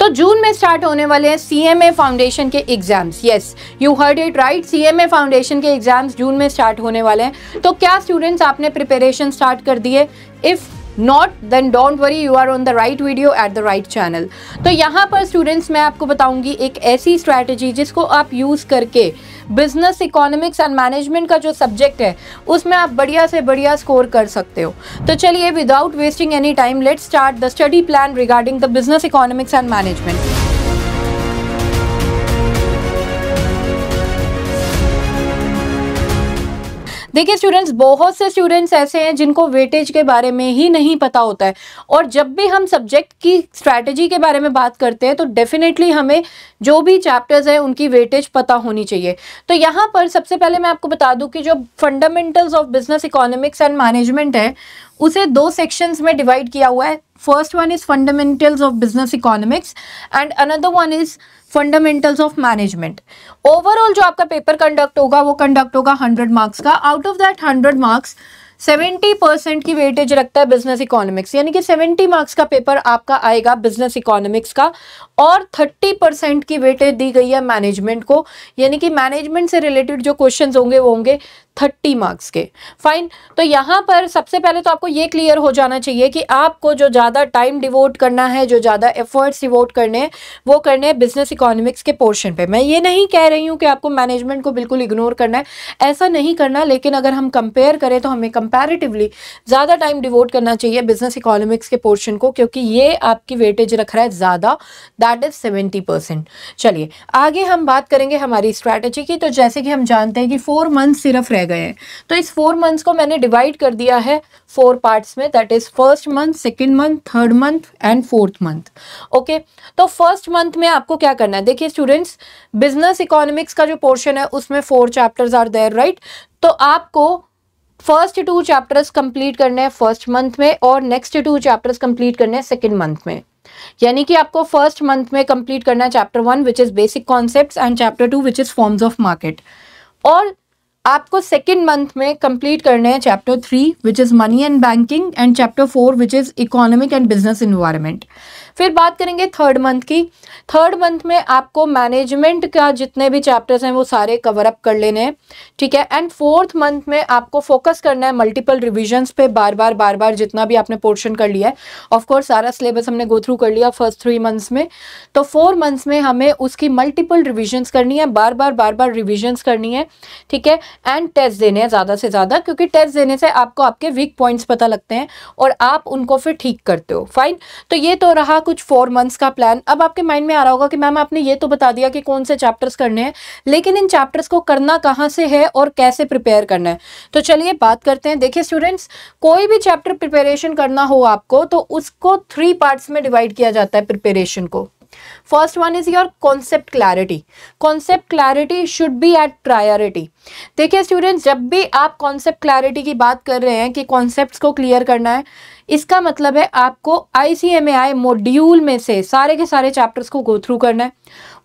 तो जून में स्टार्ट होने वाले हैं सी एम ए फाउंडेशन के exams yes you heard it right C M A foundation के एग्ज़ाम्स जून में स्टार्ट होने वाले हैं तो क्या स्टूडेंट्स आपने प्रिपेरेशन स्टार्ट कर दिए if not then don't worry you are on the right video at the right channel तो यहाँ पर स्टूडेंट्स मैं आपको बताऊँगी एक ऐसी स्ट्रैटेजी जिसको आप यूज़ करके बिजनेस इकोनॉमिक्स एंड मैनेजमेंट का जो सब्जेक्ट है उसमें आप बढ़िया से बढ़िया स्कोर कर सकते हो तो चलिए without wasting any time let start the study plan regarding the business economics and management देखिए स्टूडेंट्स बहुत से स्टूडेंट्स ऐसे हैं जिनको वेटेज के बारे में ही नहीं पता होता है और जब भी हम सब्जेक्ट की स्ट्रैटेजी के बारे में बात करते हैं तो डेफिनेटली हमें जो भी चैप्टर्स हैं उनकी वेटेज पता होनी चाहिए तो यहाँ पर सबसे पहले मैं आपको बता दूँ कि जो fundamentals of business economics and management है उसे दो सेक्शंस में डिवाइड किया हुआ है first one is fundamentals of business economics and another one is fundamentals of management overall जो आपका पेपर कंडक्ट होगा वो कंडक्ट होगा हंड्रेड मार्क्स का out of that hundred marks seventy percent की वेटेज रखता है बिजनेस इकोनॉमिक्स यानी कि सेवेंटी मार्क्स का पेपर आपका आएगा बिजनेस इकोनॉमिक्स का और थर्टी परसेंट की वेटेज दी गई है मैनेजमेंट को यानी कि मैनेजमेंट से रिलेटेड जो क्वेश्चंस होंगे वो होंगे थर्टी मार्क्स के फाइन तो यहाँ पर सबसे पहले तो आपको ये क्लियर हो जाना चाहिए कि आपको जो ज़्यादा टाइम डिवोट करना है जो ज़्यादा एफर्ट्स डिवोट करने हैं वो करने हैं बिजनेस इकोनॉमिक्स के पोर्शन पे मैं ये नहीं कह रही हूँ कि आपको मैनेजमेंट को बिल्कुल इग्नोर करना है ऐसा नहीं करना लेकिन अगर हम कंपेयर करें तो हमें कंपेरेटिवली ज़्यादा टाइम डिवोट करना चाहिए बिजनेस इकोनॉमिक्स के पोर्शन को क्योंकि ये आपकी वेटेज रख रहा है ज़्यादा दैट इज़ सेवेंटी परसेंट चलिए आगे हम बात करेंगे हमारी स्ट्रैटेजी की तो जैसे कि हम जानते हैं कि फोर मंथ सिर्फ रह गए हैं तो इस फोर मंथ्स को मैंने डिवाइड कर दिया है फोर पार्ट्स में that is first month second month third month and fourth month okay तो फर्स्ट मंथ में आपको क्या करना है देखिए स्टूडेंट्स बिजनेस इकोनॉमिक्स का जो पोर्शन है उसमें four chapters are there right तो आपको फर्स्ट टू चैप्टर्स कंप्लीट करने हैं फर्स्ट मंथ में और नेक्स्ट टू चैप्टर्स कंप्लीट करने हैं सेकेंड मंथ में यानी कि आपको फर्स्ट मंथ में कंप्लीट करना है chapter one which is basic concepts and chapter two which is forms of market और आपको सेकेंड मंथ में कंप्लीट करने हैं chapter three which is money and banking and chapter four which is economic and business environment फिर बात करेंगे third month की third month में आपको मैनेजमेंट का जितने भी चैप्टर्स हैं वो सारे कवर अप कर लेने हैं ठीक है एंड फोर्थ मंथ में आपको फोकस करना है मल्टीपल रिविजन्स पे बार बार बार बार जितना भी आपने पोर्शन कर लिया है ऑफकोर्स सारा सिलेबस हमने गो थ्रू कर लिया फर्स्ट थ्री मंथ्स में तो फोर मंथ्स में हमें उसकी मल्टीपल रिविजन्स करनी है बार बार बार बार रिविजन्स करनी है ठीक है एंड टेस्ट देने हैं ज़्यादा से ज़्यादा क्योंकि टेस्ट देने से आपको आपके वीक पॉइंट्स पता लगते हैं और आप उनको फिर ठीक करते हो फाइन तो ये तो रहा कुछ फोर मंथ्स का प्लान अब आपके माइंड में आ रहा होगा कि मैम आपने ये तो बता दिया कि कौन से चैप्टर्स करने हैं लेकिन इन चैप्टर्स को करना कहाँ से है और कैसे प्रिपेयर करना है तो चलिए बात करते हैं देखिए स्टूडेंट्स कोई भी चैप्टर प्रिपेरेशन करना हो आपको तो उसको थ्री पार्ट्स में डिवाइड किया जाता है प्रिपेरेशन को first one is your concept clarity concept clarity should be at priority देखिए स्टूडेंट्स जब भी आप कॉन्सेप्ट क्लैरिटी की बात कर रहे हैं कि कॉन्सेप्ट को क्लियर करना है इसका मतलब है आपको आई सी मॉड्यूल में से सारे के सारे चैप्टर्स को गो थ्रू करना है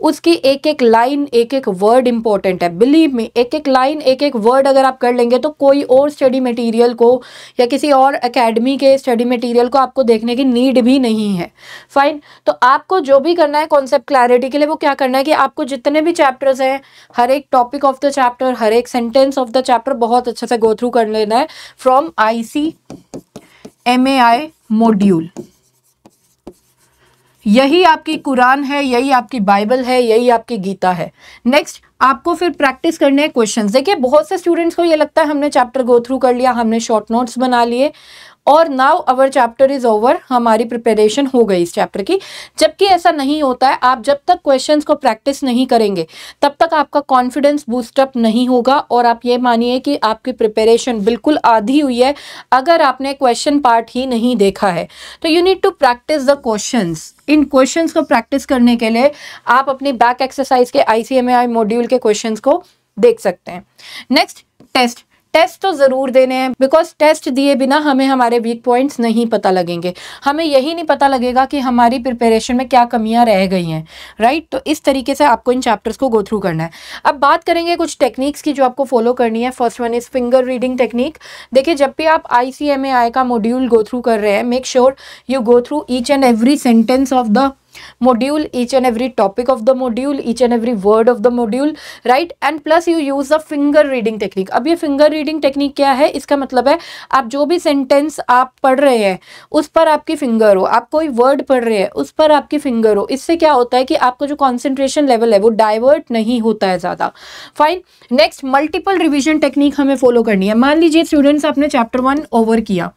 उसकी एक एक लाइन एक एक वर्ड इंपॉर्टेंट है बिलीव में एक एक लाइन एक एक वर्ड अगर आप कर लेंगे तो कोई और स्टडी मटेरियल को या किसी और एकेडमी के स्टडी मटेरियल को आपको देखने की नीड भी नहीं है फाइन तो आपको जो भी करना है कॉन्सेप्ट क्लैरिटी के लिए वो क्या करना है कि आपको जितने भी चैप्टर्स हैं हर एक टॉपिक ऑफ द चैप्टर हर एक सेंटेंस ऑफ द चैप्टर बहुत अच्छे से गो थ्रू कर लेना है from I C M A I module यही आपकी कुरान है यही आपकी बाइबल है यही आपकी गीता है नेक्स्ट आपको फिर प्रैक्टिस करने हैं क्वेश्चन देखिए बहुत से स्टूडेंट्स को ये लगता है हमने चैप्टर गो थ्रू कर लिया हमने शॉर्ट नोट्स बना लिए और now our chapter is over हमारी प्रिपेरेशन हो गई इस चैप्टर की जबकि ऐसा नहीं होता है आप जब तक क्वेश्चन को प्रैक्टिस नहीं करेंगे तब तक आपका कॉन्फिडेंस बूस्टअप नहीं होगा और आप ये मानिए कि आपकी प्रिपेरेशन बिल्कुल आधी हुई है अगर आपने क्वेश्चन पार्ट ही नहीं देखा है तो you need to practice the question इन क्वेश्चंस को प्रैक्टिस करने के लिए आप अपनी बैक एक्सरसाइज के आई मॉड्यूल के क्वेश्चंस को देख सकते हैं नेक्स्ट टेस्ट टेस्ट तो ज़रूर देने हैं बिकॉज टेस्ट दिए बिना हमें हमारे वीक पॉइंट्स नहीं पता लगेंगे हमें यही नहीं पता लगेगा कि हमारी प्रिपरेशन में क्या कमियां रह गई हैं राइट तो इस तरीके से आपको इन चैप्टर्स को गो थ्रू करना है अब बात करेंगे कुछ टेक्निक्स की जो आपको फॉलो करनी है first one is finger reading technique देखिए जब भी आप आई सी एम ए आई का मॉड्यूल गो थ्रू कर रहे हैं make sure you go through each and every sentence of the module each and every topic of the module each and every word of the module right and plus you use the finger reading technique ab ye finger reading technique kya hai iska matlab hai aap jo bhi sentence aap पढ़ rahe हैं us par aapki finger ho aap koi word पढ़ rahe हैं us par aapki finger ho isse kya hota hai ki aapka jo concentration level hai wo divert nahi hota hai zyada fine next multiple revision technique hame follow karni hai maan lijiye students aapne chapter 1 over kiya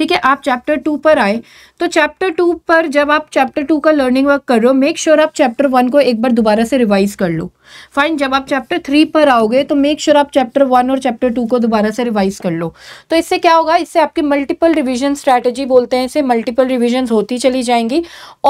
theek hai aap chapter 2 par aaye to chapter 2 par jab aap chapter 2 ka learning revising work कर रहे हो make sure आप chapter one को एक बार दोबारा से revise कर लो fine जब आप चैप्टर थ्री पर आओगे तो मेक श्योर sure आप चैप्टर वन और चैप्टर टू को दोबारा से रिवाइज कर लो तो इससे क्या होगा इससे आपके मल्टीपल रिविजन स्ट्रैटेजी बोलते हैं इसे मल्टीपल रिविजन होती चली जाएंगी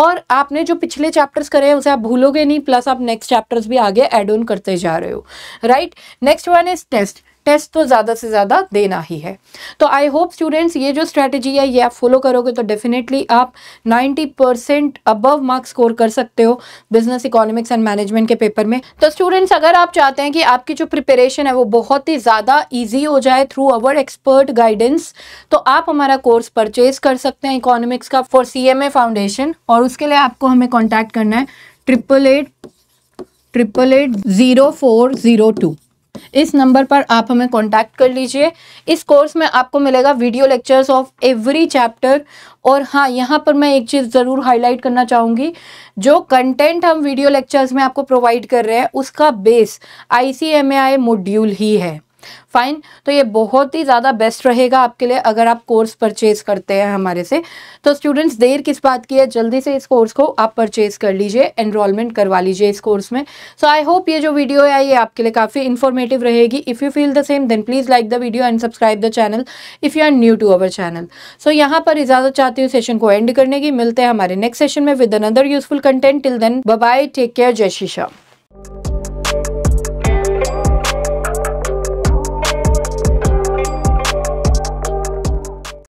और आपने जो पिछले चैप्टर्स करे हैं उसे आप भूलोगे नहीं प्लस आप नेक्स्ट चैप्टर्स भी आगे एड ऑन करते जा रहे हो right next one is test test तो ज़्यादा से ज़्यादा देना ही है तो आई होप स्टूडेंट्स ये जो स्ट्रैटेजी है ये आप फॉलो करोगे तो डेफिनेटली आप 90 परसेंट अबव मार्क्स स्कोर कर सकते हो बिजनेस इकोनॉमिक्स एंड मैनेजमेंट के पेपर में तो स्टूडेंट्स अगर आप चाहते हैं कि आपकी जो प्रिपरेशन है वो बहुत ही ज़्यादा ईजी हो जाए थ्रू अवर एक्सपर्ट गाइडेंस तो आप हमारा कोर्स परचेज कर सकते हैं इकोनॉमिक्स का for C M A foundation और उसके लिए आपको हमें कॉन्टैक्ट करना है triple eight triple eight zero four zero two इस नंबर पर आप हमें कॉन्टैक्ट कर लीजिए इस कोर्स में आपको मिलेगा video lectures of every chapter और हाँ यहाँ पर मैं एक चीज़ ज़रूर हाईलाइट करना चाहूँगी जो कंटेंट हम वीडियो लेक्चर्स में आपको प्रोवाइड कर रहे हैं उसका base I C M A I module ही है फाइन तो ये बहुत ही ज़्यादा बेस्ट रहेगा आपके लिए अगर आप कोर्स परचेज करते हैं हमारे से तो स्टूडेंट्स देर किस बात की है जल्दी से इस कोर्स को आप परचेज कर लीजिए एनरोलमेंट करवा लीजिए इस कोर्स में सो आई होप ये जो वीडियो है ये आपके लिए काफ़ी इन्फॉर्मेटिव रहेगी if you feel the same then please like the video and subscribe the channel if you are new to our channel so यहाँ पर इजाज़त चाहती हूँ सेशन को एंड करने की मिलते हैं हमारे नेक्स्ट सेशन में with another useful content till then bye take care जय श्री